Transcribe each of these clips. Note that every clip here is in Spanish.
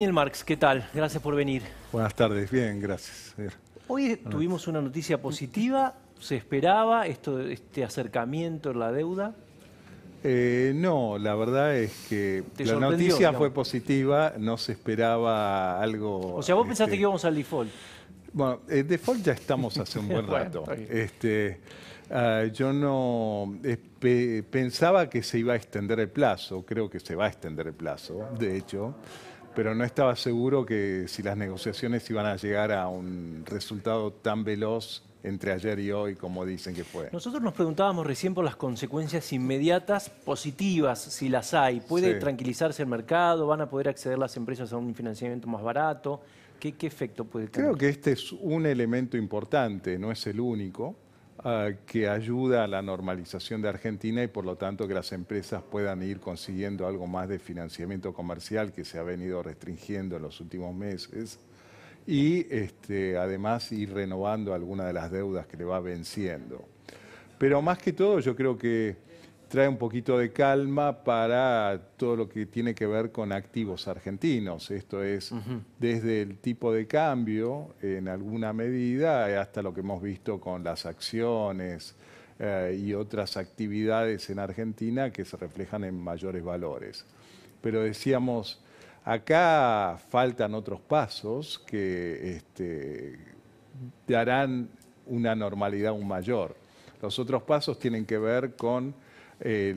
Daniel Marx, ¿qué tal? Gracias por venir. Buenas tardes, bien, gracias. Hoy tuvimos una noticia positiva, ¿se esperaba esto, este acercamiento en la deuda? Eh, no, la verdad es que la noticia fue positiva, no se esperaba algo... O sea, vos este, pensaste que íbamos al default. Bueno, el eh, default ya estamos hace un buen rato. este, ah, yo no pensaba que se iba a extender el plazo, creo que se va a extender el plazo, de hecho pero no estaba seguro que si las negociaciones iban a llegar a un resultado tan veloz entre ayer y hoy como dicen que fue. Nosotros nos preguntábamos recién por las consecuencias inmediatas positivas, si las hay. ¿Puede tranquilizarse el mercado? ¿Van a poder acceder las empresas a un financiamiento más barato? ¿Qué, qué efecto puede tener? Creo que este es un elemento importante, no es el único. Ah, que ayuda a la normalización de Argentina y por lo tanto que las empresas puedan ir consiguiendo algo más de financiamiento comercial que se ha venido restringiendo en los últimos meses y este, además ir renovando algunas de las deudas que le va venciendo. Pero más que todo yo creo que trae un poquito de calma para todo lo que tiene que ver con activos argentinos. Esto es desde el tipo de cambio, en alguna medida, hasta lo que hemos visto con las acciones eh, y otras actividades en Argentina que se reflejan en mayores valores. Pero decíamos, acá faltan otros pasos que este, darán una normalidad aún mayor. Los otros pasos tienen que ver con eh,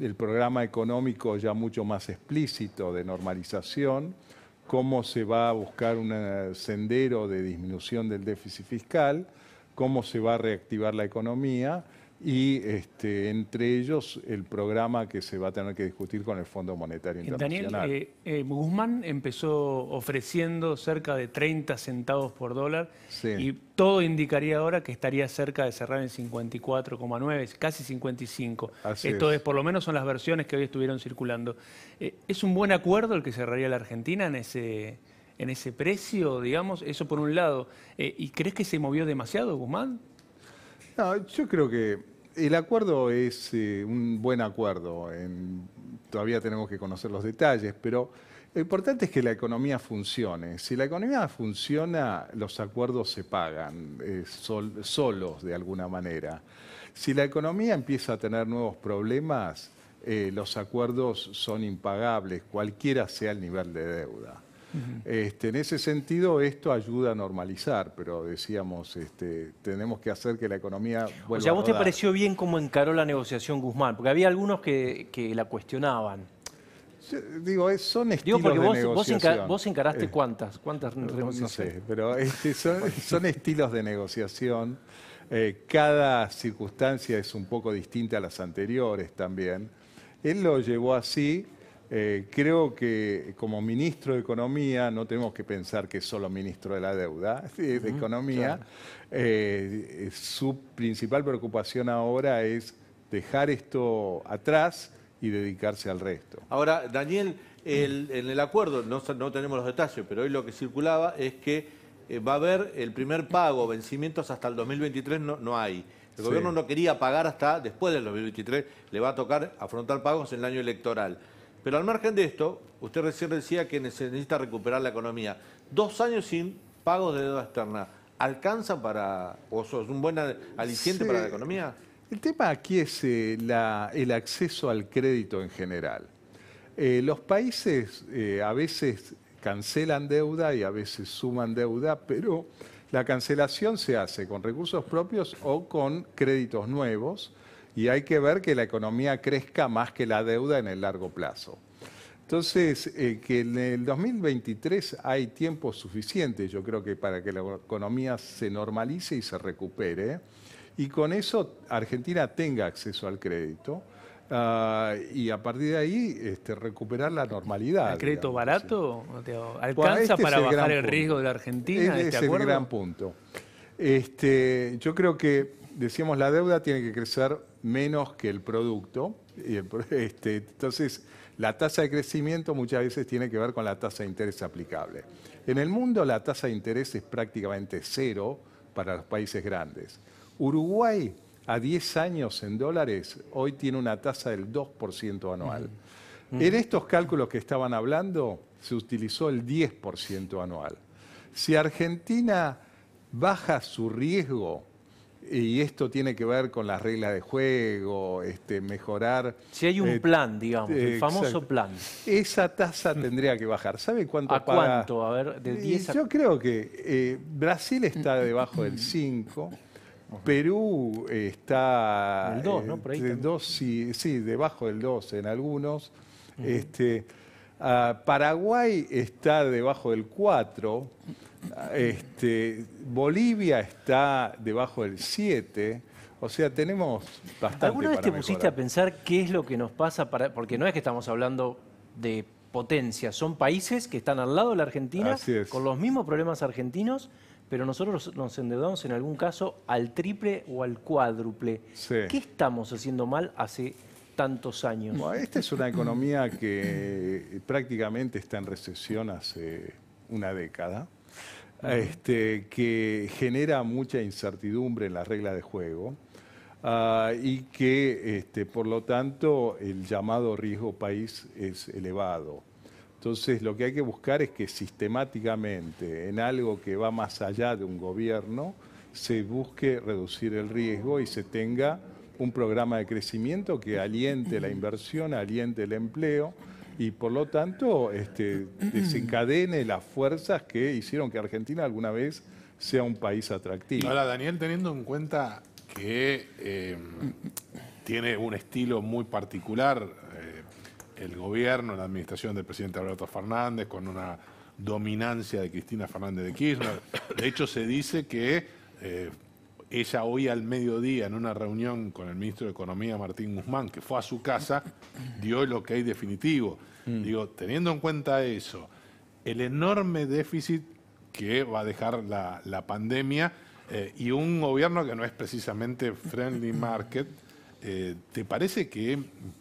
el programa económico ya mucho más explícito de normalización, cómo se va a buscar un sendero de disminución del déficit fiscal, cómo se va a reactivar la economía y este, entre ellos el programa que se va a tener que discutir con el Fondo Monetario eh, Internacional. Daniel, eh, eh, Guzmán empezó ofreciendo cerca de 30 centavos por dólar y todo indicaría ahora que estaría cerca de cerrar en 54,9, casi 55. Entonces, Esto es. por lo menos son las versiones que hoy estuvieron circulando. ¿Es un buen acuerdo el que cerraría la Argentina en ese en ese precio, digamos, eso por un lado. ¿Y crees que se movió demasiado, Guzmán? No, yo creo que el acuerdo es eh, un buen acuerdo. todavía tenemos que conocer los detalles, pero lo importante es que la economía funcione. Si la economía funciona, los acuerdos se pagan eh, solos de alguna manera. Si la economía empieza a tener nuevos problemas, eh, los acuerdos son impagables, cualquiera sea el nivel de deuda. Este, en ese sentido, esto ayuda a normalizar, pero decíamos, este, tenemos que hacer que la economía vuelva O sea, ¿vos te pareció bien cómo encaró la negociación Guzmán? Porque había algunos que, la cuestionaban. digo, son estilos de negociación. Vos, encaraste cuántas, cuántas No sé, pero son, estilos de negociación. cada circunstancia es un poco distinta a las anteriores también. Él lo llevó así, eh, creo que como ministro de Economía no tenemos que pensar que es solo ministro de la deuda, de Economía. Eh, eh, su principal preocupación ahora es dejar esto atrás y dedicarse al resto. Ahora, Daniel, en el acuerdo, no, tenemos los detalles, pero hoy lo que circulaba es que va a haber el primer pago, vencimientos hasta el 2023 no, no hay. El gobierno no quería pagar hasta después del 2023, le va a tocar afrontar pagos en el año electoral. Pero al margen de esto, usted recién decía que necesita recuperar la economía. Dos años sin pagos de deuda externa. ¿Alcanza para, o es un buen aliciente para la economía? El tema aquí es eh, el acceso al crédito en general. Eh, los países eh, a veces cancelan deuda y a veces suman deuda, pero la cancelación se hace con recursos propios o con créditos nuevos y hay que ver que la economía crezca más que la deuda en el largo plazo. Entonces, eh, que en el 2023 hay tiempo suficiente, yo creo que para que la economía se normalice y se recupere, y con eso Argentina tenga acceso al crédito. Ah, y a partir de ahí este, recuperar la normalidad. ¿El crédito barato alcanza este para bajar el, riesgo de la Argentina? Este, ¿este es el gran punto. Este, yo creo que, decíamos, la deuda tiene que crecer menos que el producto. Este, entonces, la tasa de crecimiento muchas veces tiene que ver con la tasa de interés aplicable. En el mundo la tasa de interés es prácticamente cero para los países grandes. Uruguay a 10 años en dólares hoy tiene una tasa del 2% anual. En estos cálculos que estaban hablando se utilizó el 10% anual. Si Argentina baja su riesgo y esto tiene que ver con las reglas de juego, este, mejorar. Si hay un eh, plan, digamos, el famoso plan. Esa tasa tendría que bajar. ¿Sabe cuánto ¿A cuánto? A ver, de 10 a... Yo creo que eh, Brasil está debajo del 5. Perú está... El 2, ¿no? Eh, Por ahí 2, sí, sí, debajo del 2 en algunos. este, ah, Paraguay está debajo del 4. Este, Bolivia está debajo del 7. O sea, tenemos bastante. ¿Alguna vez te pusiste a pensar qué es lo que nos pasa Porque no es que estamos hablando de potencia son países que están al lado de la Argentina, con los mismos problemas argentinos, pero nosotros nos endeudamos en algún caso al triple o al cuádruple. ¿Qué estamos haciendo mal hace tantos años? esta es una economía que prácticamente está en recesión hace una década este, que genera mucha incertidumbre en las reglas de juego. Ah, y que este, por lo tanto el llamado riesgo país es elevado. Entonces lo que hay que buscar es que sistemáticamente en algo que va más allá de un gobierno se busque reducir el riesgo y se tenga un programa de crecimiento que aliente la inversión, aliente el empleo y por lo tanto este, desencadene las fuerzas que hicieron que Argentina alguna vez sea un país atractivo. Ahora, Daniel, teniendo en cuenta que em, tiene un estilo muy particular eh, el gobierno, la administración del presidente Alberto Fernández, con una dominancia de Cristina Fernández de Kirchner. De hecho, se dice que eh, ella hoy al mediodía en una reunión con el ministro de Economía, Martín Guzmán, que fue a su casa, dio lo que hay definitivo. Mm. Digo, teniendo en cuenta eso, el enorme déficit que va a dejar la, pandemia eh, y un gobierno que no es precisamente friendly market, eh, ¿te parece que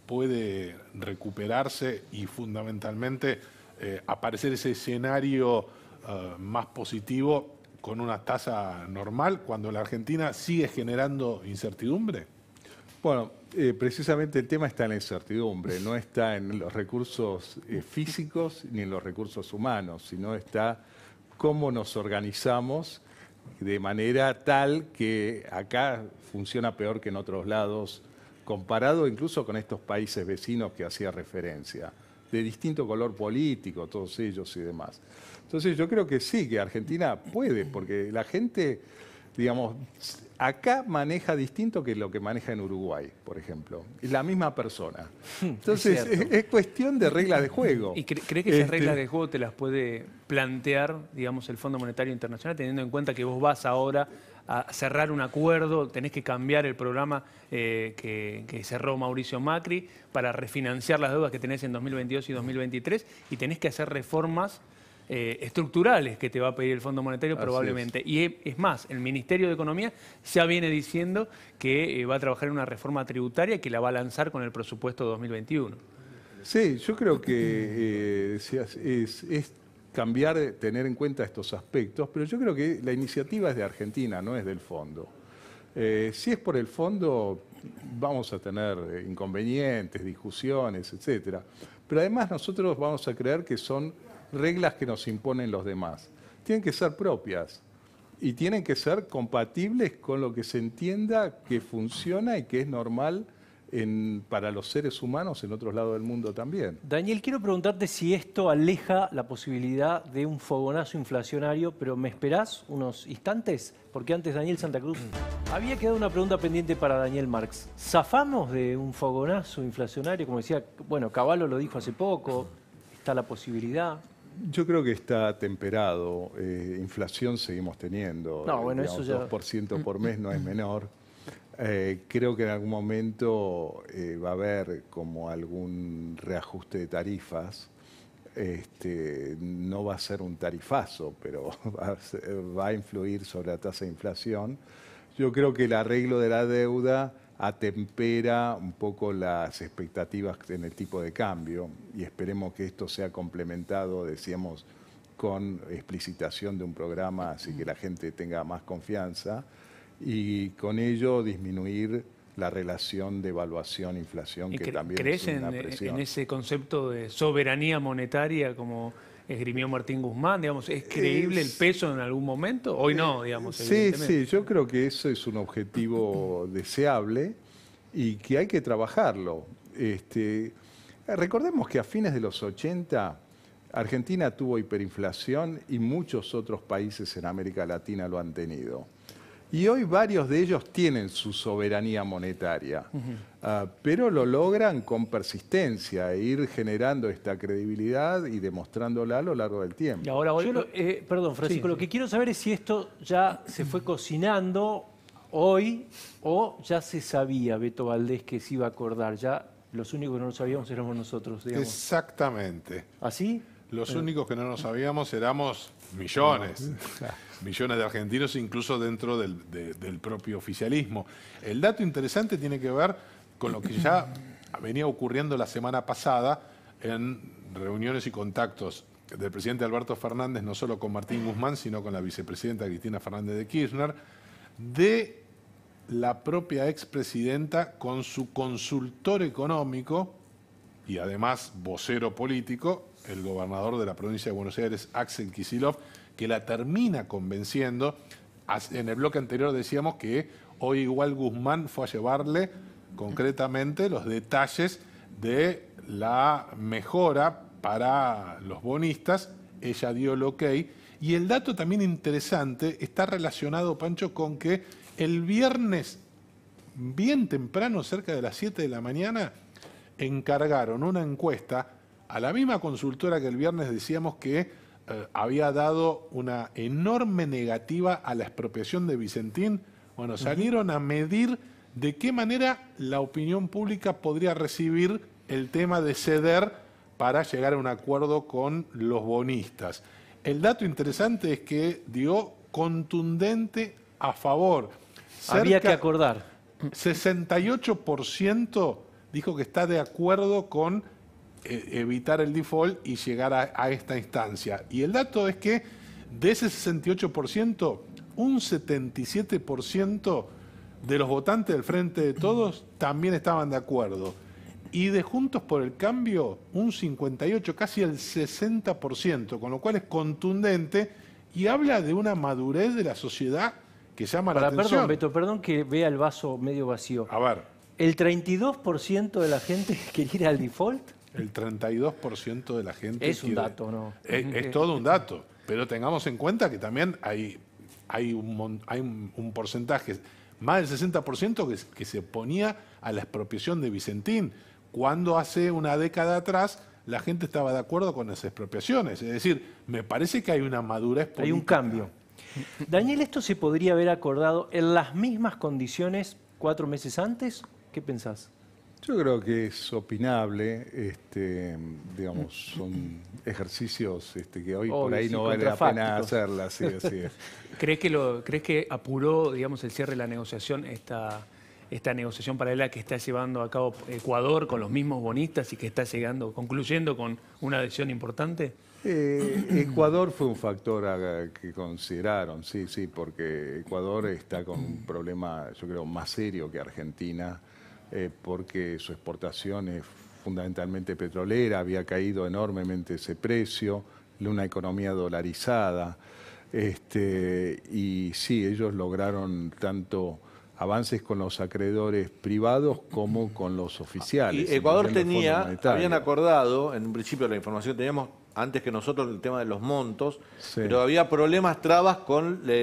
puede recuperarse y fundamentalmente eh, aparecer ese escenario más positivo con una tasa normal cuando la Argentina sigue generando incertidumbre? Bueno, eh, precisamente el tema está en la incertidumbre, no está en los recursos eh, físicos ni en los recursos humanos, sino está cómo nos organizamos de manera tal que acá funciona peor que en otros lados, comparado incluso con estos países vecinos que hacía referencia, de distinto color político, todos ellos y demás. Entonces yo creo que sí, que Argentina puede, porque la gente, digamos, acá maneja distinto que lo que maneja en Uruguay, por ejemplo. Es La misma persona. Hmm, Entonces, es, cuestión de reglas de juego. ¿Y crees que esas este reglas de juego te las puede plantear, digamos, el Fondo Monetario Internacional, teniendo en cuenta que vos vas ahora a cerrar un acuerdo, tenés que cambiar el programa eh, que, cerró Mauricio Macri para refinanciar las deudas que tenés en 2022 y 2023 y tenés que hacer reformas eh, estructurales que te va a pedir el Fondo Monetario probablemente. Y es más, el Ministerio de Economía ya viene diciendo que eh, va a trabajar en una reforma tributaria que la va a lanzar con el presupuesto 2021. Sí, yo creo que eh, es, cambiar, tener en cuenta estos aspectos, pero yo creo que la iniciativa es de Argentina, no es del fondo. si es por el fondo, vamos a tener inconvenientes, discusiones, etc. Pero además nosotros vamos a creer que son reglas que nos imponen los demás. Tienen que ser propias y tienen que ser compatibles con lo que se entienda que funciona y que es normal para los seres humanos en otros lados del mundo también. Daniel, quiero preguntarte si esto aleja la posibilidad de un fogonazo inflacionario, pero ¿me esperás unos instantes? Porque antes Daniel Santa Cruz había quedado una pregunta pendiente para Daniel Marx. ¿Zafamos de un fogonazo inflacionario? Como decía, bueno, Caballo lo dijo hace poco, está la posibilidad. Yo creo que está temperado. Eh, inflación seguimos teniendo. No, bueno, 2% por mm, mes no es mm, mm. menor. Eh, creo que en algún momento eh, va a haber como algún reajuste de tarifas. Este, no va a ser un tarifazo, pero va a influir sobre la tasa de inflación. Yo creo que el arreglo de la deuda atempera un poco las expectativas en el tipo de cambio y esperemos que esto sea complementado, decíamos, con explicitación de un programa, así que la gente tenga más confianza y con ello disminuir la relación de evaluación-inflación que también es una presión. en ese concepto de soberanía monetaria como esgrimió Martín Guzmán, digamos, ¿es creíble el peso en algún momento? Hoy no, eh, digamos. Sí, sí, yo creo que eso es un objetivo deseable y que hay que trabajarlo. Este, recordemos que a fines de los 80 Argentina tuvo hiperinflación y muchos otros países en América Latina lo han tenido. Y hoy varios de ellos tienen su soberanía monetaria, ah, pero lo logran con persistencia, e ir generando esta credibilidad y demostrándola a lo largo del tiempo. Y ahora, eh, perdón, Francisco, lo que quiero saber es si esto ya se fue cocinando hoy o ya se sabía, Beto Valdés, que se iba a acordar. Ya los únicos que no lo sabíamos éramos nosotros, digamos. Exactamente. ¿Así? ¿Ah, los únicos que no nos sabíamos éramos millones, millones de argentinos, incluso dentro del, del propio oficialismo. El dato interesante tiene que ver con lo que ya venía ocurriendo la semana pasada en reuniones y contactos del presidente Alberto Fernández, no solo con Martín Guzmán, sino con la vicepresidenta Cristina Fernández de Kirchner, de la propia expresidenta con su consultor económico y además vocero político, el gobernador de la provincia de Buenos Aires, Axel Kisilov, que la termina convenciendo. En el bloque anterior decíamos que hoy igual Guzmán fue a llevarle concretamente los detalles de la mejora para los bonistas. Ella dio el ok. Y el dato también interesante está relacionado, Pancho, con que el viernes, bien temprano, cerca de las 7 de la mañana, encargaron una encuesta a la misma consultora que el viernes decíamos que eh, había dado una enorme negativa a la expropiación de Vicentín, bueno, salieron a medir de qué manera la opinión pública podría recibir el tema de ceder para llegar a un acuerdo con los bonistas. El dato interesante es que dio contundente a favor. Había que acordar. 68% dijo que está de acuerdo con eh, evitar el default y llegar a, esta instancia. Y el dato es que de ese 68%, un 77% de los votantes del Frente de Todos también estaban de acuerdo. Y de Juntos por el Cambio, un 58, casi el 60%, con lo cual es contundente y habla de una madurez de la sociedad que llama la atención. Perdón, Beto, perdón que vea el vaso medio vacío. A ver. ¿El 32% de la gente quiere ir al default? El 32% de la gente... Es un dato, ¿no? Eh, es, todo un dato, pero tengamos en cuenta que también hay, hay, un, porcentaje, más del 60% que, se ponía a la expropiación de Vicentín, cuando hace una década atrás la gente estaba de acuerdo con las expropiaciones. Es decir, me parece que hay una madurez Hay un cambio. Daniel, ¿esto se podría haber acordado en las mismas condiciones cuatro meses antes? ¿Qué pensás? Yo creo que es opinable, este, digamos, son ejercicios este, que hoy por ahí no vale la pena hacerlas. ¿Crees, que lo, ¿Crees que apuró, digamos, el cierre de la negociación esta, esta negociación paralela que está llevando a cabo Ecuador con los mismos bonistas y que está llegando, concluyendo con una adhesión importante? Eh, Ecuador fue un factor que consideraron, sí, sí, porque Ecuador está con un problema, yo creo, más serio que Argentina eh, porque su exportación es fundamentalmente petrolera, había caído enormemente ese precio, una economía dolarizada. Este, y sí, ellos lograron tanto avances con los acreedores privados como con los oficiales. Ecuador tenía, habían acordado, en un principio la información teníamos, antes que nosotros el tema de los montos, pero había problemas, trabas con eh,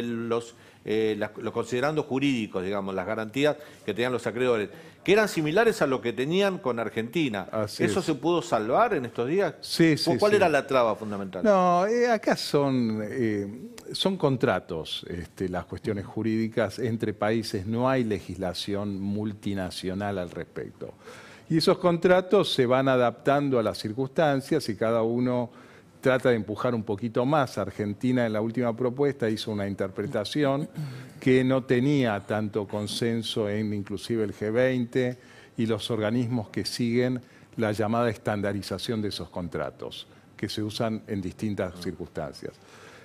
eh, los, considerando jurídicos, digamos, las garantías que tenían los acreedores, que eran similares a lo que tenían con Argentina. ¿Eso se pudo salvar en estos días? Sí, ¿Cuál era la traba fundamental? No, eh, acá son, son contratos este, las cuestiones jurídicas entre países, no hay legislación multinacional al respecto. Y esos contratos se van adaptando a las circunstancias y cada uno trata de empujar un poquito más. Argentina en la última propuesta hizo una interpretación que no tenía tanto consenso en inclusive el G20 y los organismos que siguen la llamada estandarización de esos contratos, que se usan en distintas circunstancias.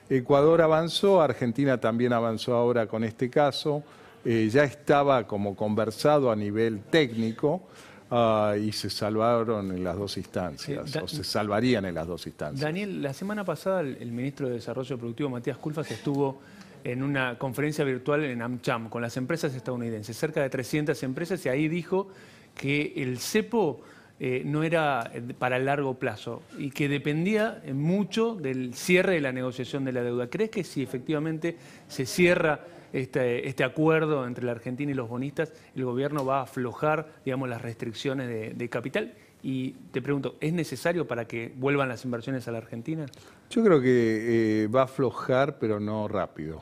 Ecuador avanzó, Argentina también avanzó ahora con este caso, eh, ya estaba como conversado a nivel técnico, Ah, y se salvaron en las dos instancias, eh, o se salvarían en las dos instancias. Daniel, la semana pasada el, ministro de Desarrollo Productivo, Matías Culfas, estuvo en una conferencia virtual en AmCham con las empresas estadounidenses, cerca de 300 empresas, y ahí dijo que el cepo eh, no era eh, para el largo plazo y que dependía mucho del cierre de la negociación de la deuda. ¿Crees que si efectivamente se cierra este, este, acuerdo entre la Argentina y los bonistas, el gobierno va a aflojar, digamos, las restricciones de, capital. Y te pregunto, ¿es necesario para que vuelvan las inversiones a la Argentina? Yo creo que eh, va a aflojar, pero no rápido.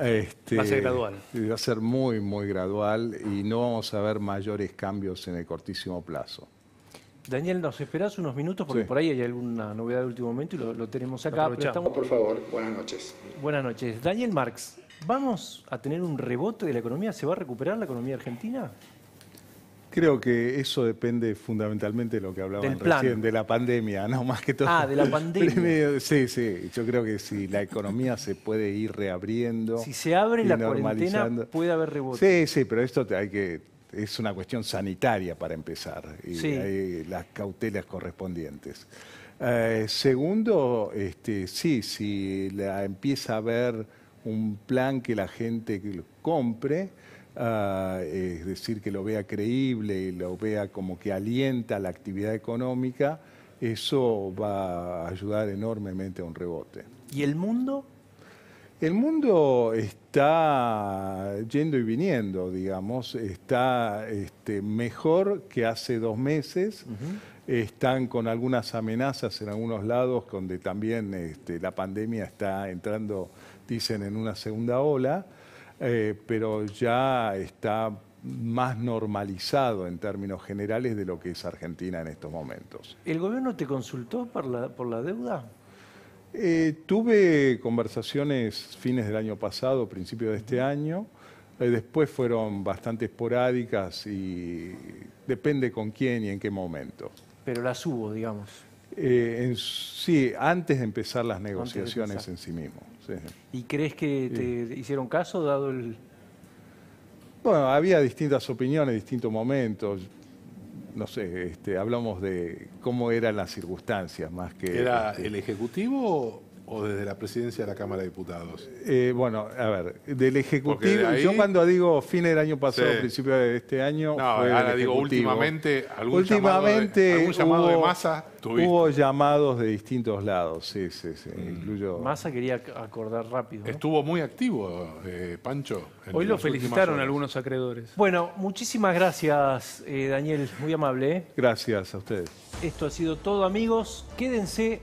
Este, va a ser gradual. Va a ser muy, muy gradual y no vamos a ver mayores cambios en el cortísimo plazo. Daniel, nos esperás unos minutos porque por ahí hay alguna novedad de último momento y lo, tenemos acá. estamos... Por favor, buenas noches. Buenas noches. Daniel Marx, ¿Vamos a tener un rebote de la economía? ¿Se va a recuperar la economía argentina? Creo que eso depende fundamentalmente de lo que hablaban recién, de la pandemia, no más que todo. Ah, de la pandemia. sí, sí, yo creo que si la economía se puede ir reabriendo. Si se abre la cuarentena, puede haber rebote. Sí, sí, pero esto hay que es una cuestión sanitaria para empezar y hay las cautelas correspondientes. Eh, segundo, este, sí, si la empieza a haber un plan que la gente compre, ah, es decir, que lo vea creíble y lo vea como que alienta la actividad económica, eso va a ayudar enormemente a un rebote. ¿Y el mundo? El mundo está yendo y viniendo, digamos, está este, mejor que hace dos meses. están con algunas amenazas en algunos lados, donde también este, la pandemia está entrando dicen en una segunda ola, eh, pero ya está más normalizado en términos generales de lo que es Argentina en estos momentos. ¿El gobierno te consultó por la, deuda? Eh, tuve conversaciones fines del año pasado, principio de este año. Eh, después fueron bastante esporádicas y depende con quién y en qué momento. Pero las hubo, digamos. sí, antes de empezar las negociaciones en sí mismo. ¿Y crees que te hicieron caso dado el...? Bueno, había distintas opiniones, distintos momentos. No sé, este, hablamos de cómo eran las circunstancias más que... ¿Era este, el Ejecutivo o desde la presidencia de la Cámara de Diputados? Eh, bueno, a ver, del Ejecutivo, yo cuando digo fin del año pasado, principio de este año, no, ahora digo últimamente, algún últimamente llamado de, llamado hubo, de masa Hubo llamados de distintos lados, sí, sí, sí, mm. Masa quería acordar rápido. Estuvo muy activo, eh, Pancho. Hoy lo felicitaron algunos acreedores. Bueno, muchísimas gracias, eh, Daniel, muy amable. Gracias a ustedes. Esto ha sido todo, amigos. Quédense